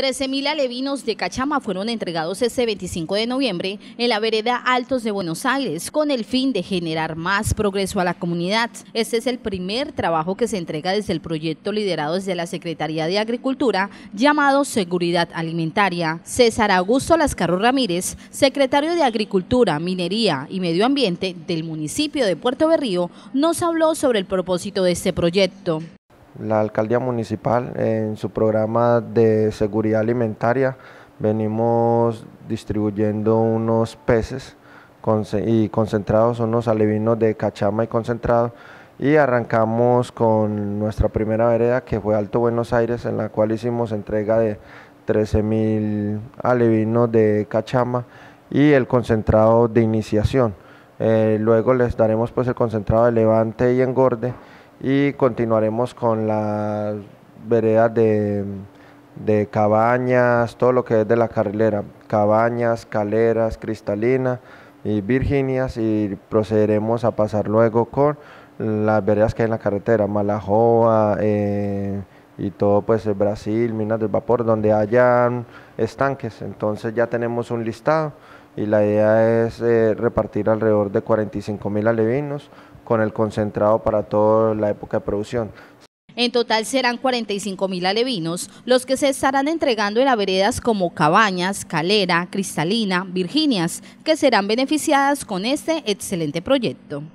13.000 alevinos de Cachama fueron entregados este 25 de noviembre en la vereda Altos de Buenos Aires con el fin de generar más progreso a la comunidad. Este es el primer trabajo que se entrega desde el proyecto liderado desde la Secretaría de Agricultura llamado Seguridad Alimentaria. César Augusto Lascarro Ramírez, secretario de Agricultura, Minería y Medio Ambiente del municipio de Puerto Berrío, nos habló sobre el propósito de este proyecto la alcaldía municipal en su programa de seguridad alimentaria venimos distribuyendo unos peces y concentrados, unos alevinos de cachama y concentrado y arrancamos con nuestra primera vereda que fue Alto Buenos Aires en la cual hicimos entrega de 13.000 alevinos de cachama y el concentrado de iniciación. Eh, luego les daremos pues el concentrado de levante y engorde y continuaremos con las veredas de, de Cabañas, todo lo que es de la carrilera, Cabañas, Caleras, Cristalina y Virginias y procederemos a pasar luego con las veredas que hay en la carretera, Malajoa eh, y todo pues Brasil, Minas del Vapor, donde hayan estanques, entonces ya tenemos un listado y la idea es eh, repartir alrededor de 45 mil alevinos con el concentrado para toda la época de producción. En total serán 45 mil alevinos los que se estarán entregando en las veredas como Cabañas, Calera, Cristalina, Virginias, que serán beneficiadas con este excelente proyecto.